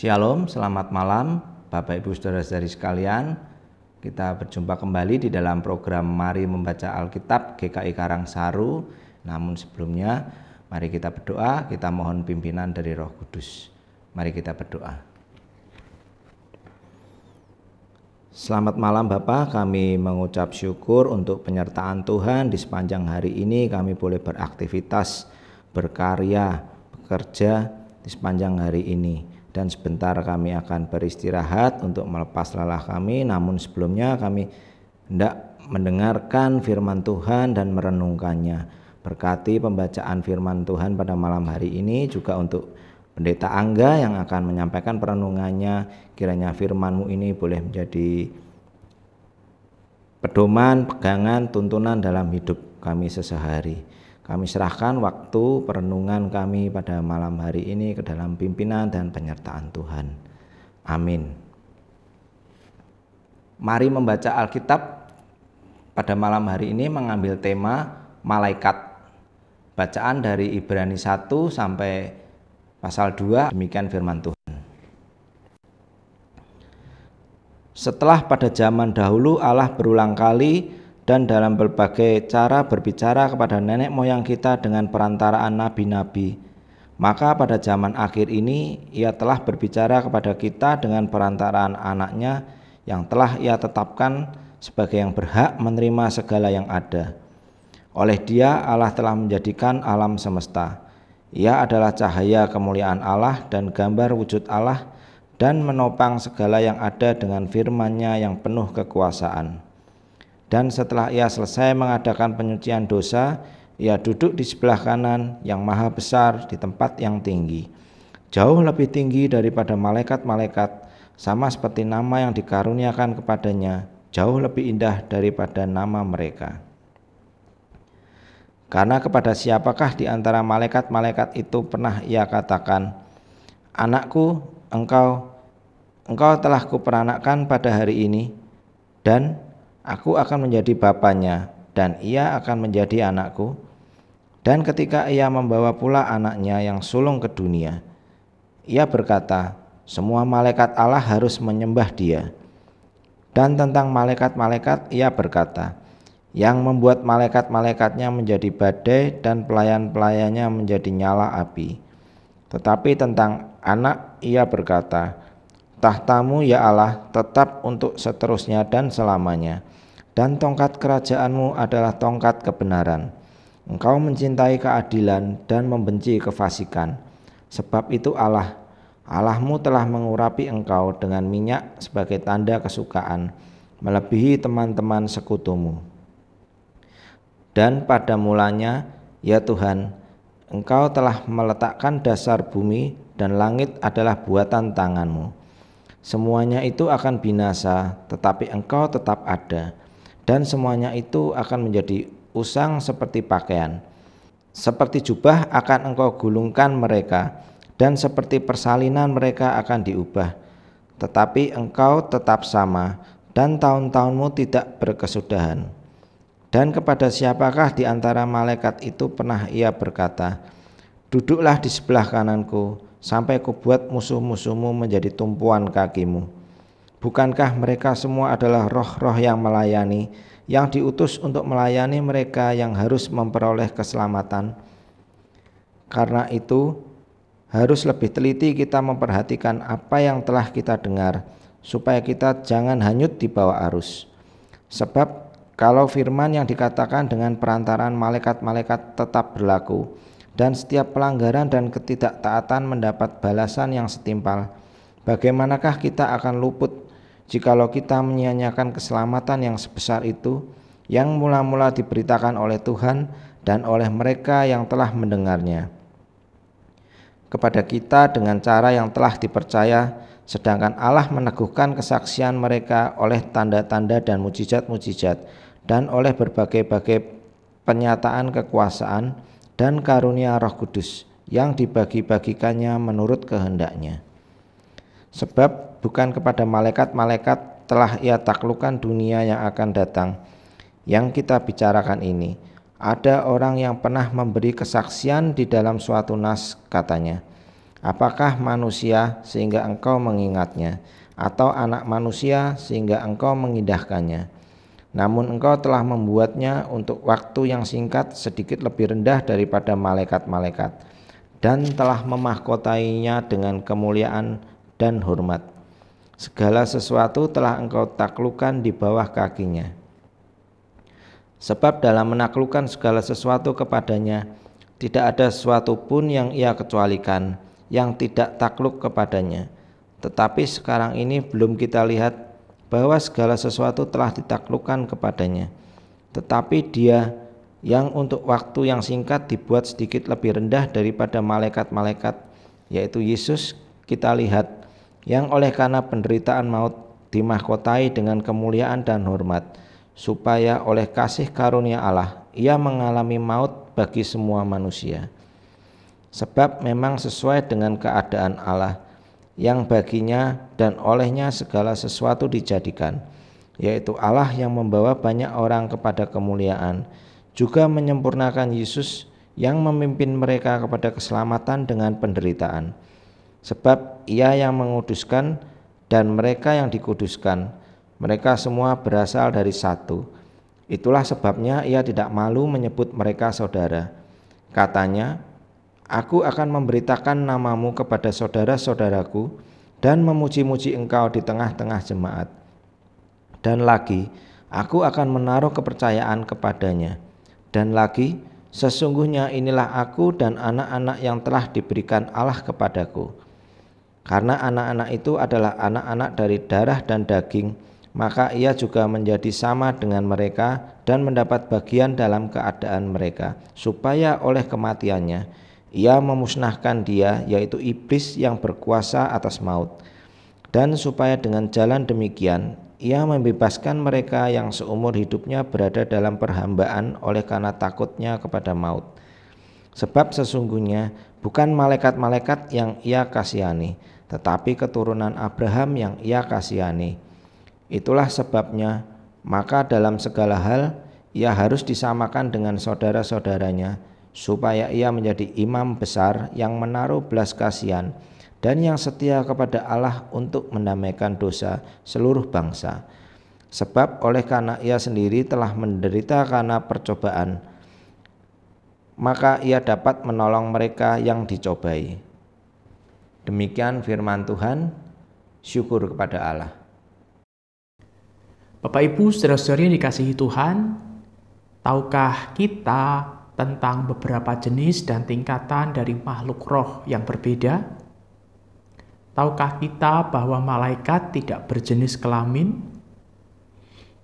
Shalom, selamat malam Bapak Ibu Saudara-saudari sekalian. Kita berjumpa kembali di dalam program Mari Membaca Alkitab GKI Karangsaru. Namun sebelumnya, mari kita berdoa, kita mohon pimpinan dari Roh Kudus. Mari kita berdoa. Selamat malam Bapak, kami mengucap syukur untuk penyertaan Tuhan di sepanjang hari ini kami boleh beraktivitas, berkarya, bekerja di sepanjang hari ini dan sebentar kami akan beristirahat untuk melepas lelah kami namun sebelumnya kami hendak mendengarkan firman Tuhan dan merenungkannya berkati pembacaan firman Tuhan pada malam hari ini juga untuk pendeta Angga yang akan menyampaikan perenungannya kiranya firmanmu ini boleh menjadi pedoman, pegangan, tuntunan dalam hidup kami sesehari. Kami serahkan waktu perenungan kami pada malam hari ini ke dalam pimpinan dan penyertaan Tuhan. Amin. Mari membaca Alkitab pada malam hari ini mengambil tema malaikat. Bacaan dari Ibrani 1 sampai pasal 2 demikian firman Tuhan. Setelah pada zaman dahulu Allah berulang kali dan dalam berbagai cara berbicara kepada nenek moyang kita dengan perantaraan nabi-nabi. Maka pada zaman akhir ini ia telah berbicara kepada kita dengan perantaraan anaknya yang telah ia tetapkan sebagai yang berhak menerima segala yang ada. Oleh dia Allah telah menjadikan alam semesta. Ia adalah cahaya kemuliaan Allah dan gambar wujud Allah dan menopang segala yang ada dengan firman-Nya yang penuh kekuasaan dan setelah ia selesai mengadakan penyucian dosa, ia duduk di sebelah kanan yang maha besar di tempat yang tinggi. Jauh lebih tinggi daripada malaikat-malaikat, sama seperti nama yang dikaruniakan kepadanya, jauh lebih indah daripada nama mereka. Karena kepada siapakah di antara malaikat-malaikat itu pernah ia katakan, "Anakku, engkau engkau telah kuperanakan pada hari ini," dan Aku akan menjadi bapaknya dan ia akan menjadi anakku. Dan ketika ia membawa pula anaknya yang sulung ke dunia, ia berkata, semua malaikat Allah harus menyembah dia. Dan tentang malaikat-malaikat ia berkata, yang membuat malaikat-malaikatnya menjadi badai dan pelayan-pelayannya menjadi nyala api. Tetapi tentang anak ia berkata, Tahtamu ya Allah tetap untuk seterusnya dan selamanya. Dan tongkat kerajaanmu adalah tongkat kebenaran. Engkau mencintai keadilan dan membenci kefasikan. Sebab itu Allah, Allahmu telah mengurapi engkau dengan minyak sebagai tanda kesukaan, melebihi teman-teman sekutumu. Dan pada mulanya, ya Tuhan, Engkau telah meletakkan dasar bumi dan langit adalah buatan tanganmu. Semuanya itu akan binasa, tetapi engkau tetap ada, dan semuanya itu akan menjadi usang seperti pakaian. Seperti jubah akan engkau gulungkan mereka, dan seperti persalinan mereka akan diubah. Tetapi engkau tetap sama, dan tahun-tahunmu tidak berkesudahan. Dan kepada siapakah di antara malaikat itu pernah ia berkata, Duduklah di sebelah kananku, sampai kubuat musuh-musuhmu menjadi tumpuan kakimu. Bukankah mereka semua adalah roh-roh yang melayani, yang diutus untuk melayani mereka yang harus memperoleh keselamatan? Karena itu, harus lebih teliti kita memperhatikan apa yang telah kita dengar, supaya kita jangan hanyut di bawah arus. Sebab, kalau firman yang dikatakan dengan perantaran malaikat-malaikat tetap berlaku, dan setiap pelanggaran dan ketidaktaatan mendapat balasan yang setimpal. Bagaimanakah kita akan luput jikalau kita menyia keselamatan yang sebesar itu yang mula-mula diberitakan oleh Tuhan dan oleh mereka yang telah mendengarnya kepada kita dengan cara yang telah dipercaya sedangkan Allah meneguhkan kesaksian mereka oleh tanda-tanda dan mujizat-mujizat dan oleh berbagai-bagai penyataan kekuasaan dan karunia Roh Kudus yang dibagi-bagikannya menurut kehendaknya. Sebab bukan kepada malaikat-malaikat telah ia taklukan dunia yang akan datang yang kita bicarakan ini. Ada orang yang pernah memberi kesaksian di dalam suatu nas katanya, Apakah manusia sehingga engkau mengingatnya? Atau anak manusia sehingga engkau mengindahkannya?' Namun engkau telah membuatnya untuk waktu yang singkat sedikit lebih rendah daripada malaikat-malaikat dan telah memahkotainya dengan kemuliaan dan hormat. Segala sesuatu telah engkau taklukan di bawah kakinya. Sebab dalam menaklukkan segala sesuatu kepadanya, tidak ada sesuatu pun yang ia kecualikan, yang tidak takluk kepadanya. Tetapi sekarang ini belum kita lihat bahwa segala sesuatu telah ditaklukkan kepadanya. Tetapi dia yang untuk waktu yang singkat dibuat sedikit lebih rendah daripada malaikat-malaikat, yaitu Yesus, kita lihat, yang oleh karena penderitaan maut dimahkotai dengan kemuliaan dan hormat, supaya oleh kasih karunia Allah ia mengalami maut bagi semua manusia. Sebab memang sesuai dengan keadaan Allah, yang baginya dan olehnya segala sesuatu dijadikan, yaitu Allah yang membawa banyak orang kepada kemuliaan, juga menyempurnakan Yesus yang memimpin mereka kepada keselamatan dengan penderitaan. Sebab ia yang menguduskan dan mereka yang dikuduskan, mereka semua berasal dari satu. Itulah sebabnya ia tidak malu menyebut mereka saudara. Katanya, Aku akan memberitakan namamu kepada saudara-saudaraku dan memuji-muji engkau di tengah-tengah jemaat. Dan lagi, aku akan menaruh kepercayaan kepadanya. Dan lagi, sesungguhnya inilah aku dan anak-anak yang telah diberikan Allah kepadaku. Karena anak-anak itu adalah anak-anak dari darah dan daging, maka ia juga menjadi sama dengan mereka dan mendapat bagian dalam keadaan mereka, supaya oleh kematiannya ia memusnahkan dia yaitu iblis yang berkuasa atas maut dan supaya dengan jalan demikian ia membebaskan mereka yang seumur hidupnya berada dalam perhambaan oleh karena takutnya kepada maut sebab sesungguhnya bukan malaikat-malaikat yang ia kasihani tetapi keturunan Abraham yang ia kasihani itulah sebabnya maka dalam segala hal ia harus disamakan dengan saudara-saudaranya supaya ia menjadi imam besar yang menaruh belas kasihan dan yang setia kepada Allah untuk mendamaikan dosa seluruh bangsa. Sebab oleh karena ia sendiri telah menderita karena percobaan, maka ia dapat menolong mereka yang dicobai. Demikian firman Tuhan, syukur kepada Allah. Bapak Ibu, saudara-saudari dikasihi Tuhan, tahukah kita tentang beberapa jenis dan tingkatan dari makhluk roh yang berbeda? Tahukah kita bahwa malaikat tidak berjenis kelamin?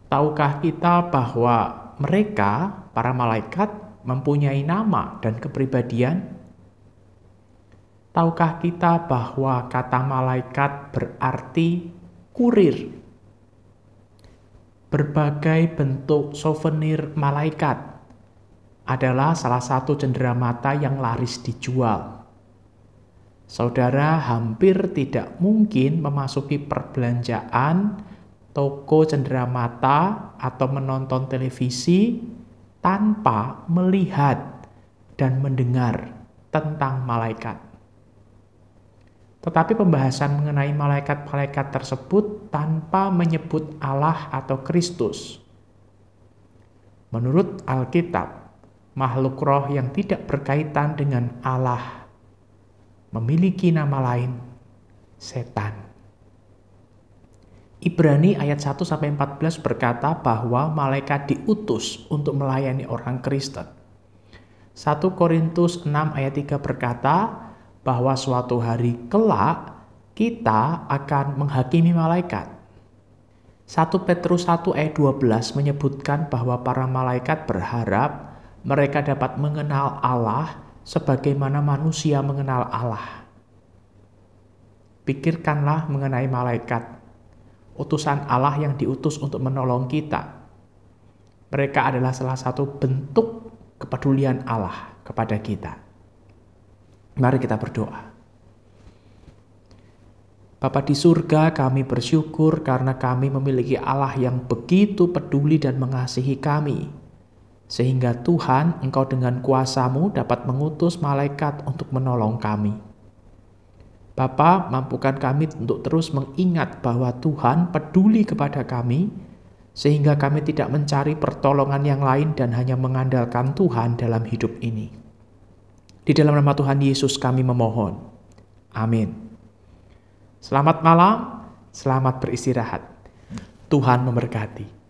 Tahukah kita bahwa mereka, para malaikat, mempunyai nama dan kepribadian? Tahukah kita bahwa kata malaikat berarti kurir? Berbagai bentuk souvenir malaikat adalah salah satu cendera mata yang laris dijual. Saudara hampir tidak mungkin memasuki perbelanjaan, toko cendera mata atau menonton televisi tanpa melihat dan mendengar tentang malaikat. Tetapi pembahasan mengenai malaikat-malaikat tersebut tanpa menyebut Allah atau Kristus. Menurut Alkitab, makhluk roh yang tidak berkaitan dengan Allah memiliki nama lain setan. Ibrani ayat 1 sampai 14 berkata bahwa malaikat diutus untuk melayani orang Kristen. 1 Korintus 6 ayat 3 berkata bahwa suatu hari kelak kita akan menghakimi malaikat. 1 Petrus 1 ayat 12 menyebutkan bahwa para malaikat berharap mereka dapat mengenal Allah sebagaimana manusia mengenal Allah. Pikirkanlah mengenai malaikat, utusan Allah yang diutus untuk menolong kita. Mereka adalah salah satu bentuk kepedulian Allah kepada kita. Mari kita berdoa. Bapa di surga, kami bersyukur karena kami memiliki Allah yang begitu peduli dan mengasihi kami sehingga Tuhan, Engkau dengan kuasamu dapat mengutus malaikat untuk menolong kami. Bapa, mampukan kami untuk terus mengingat bahwa Tuhan peduli kepada kami, sehingga kami tidak mencari pertolongan yang lain dan hanya mengandalkan Tuhan dalam hidup ini. Di dalam nama Tuhan Yesus kami memohon. Amin. Selamat malam, selamat beristirahat. Tuhan memberkati.